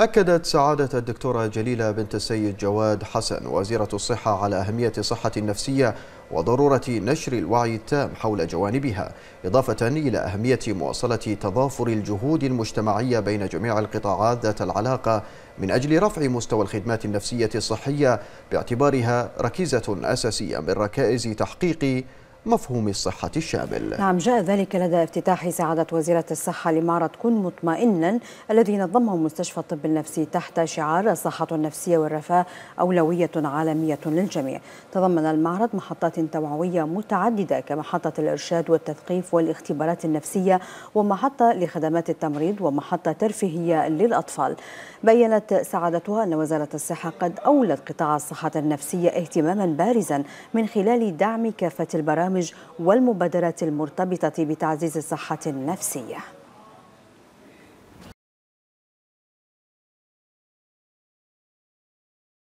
أكدت سعادة الدكتورة جليلة بنت السيد جواد حسن وزيرة الصحة على أهمية الصحة النفسية وضرورة نشر الوعي التام حول جوانبها إضافة إلى أهمية مواصلة تضافر الجهود المجتمعية بين جميع القطاعات ذات العلاقة من أجل رفع مستوى الخدمات النفسية الصحية باعتبارها ركيزة أساسية من ركائز تحقيق مفهوم الصحة الشامل نعم جاء ذلك لدى افتتاح سعادة وزيرة الصحة لمعرض كن مطمئنا الذي نظمه مستشفى الطب النفسي تحت شعار الصحة النفسية والرفاه أولوية عالمية للجميع تضمن المعرض محطات توعوية متعددة كمحطة الإرشاد والتثقيف والاختبارات النفسية ومحطة لخدمات التمريض ومحطة ترفيهية للأطفال بيّنت سعادتها أن وزارة الصحة قد أولت قطاع الصحة النفسية اهتماما بارزا من خلال دعم كافة البرامج البرامج والمبادرات المرتبطة بتعزيز الصحة النفسية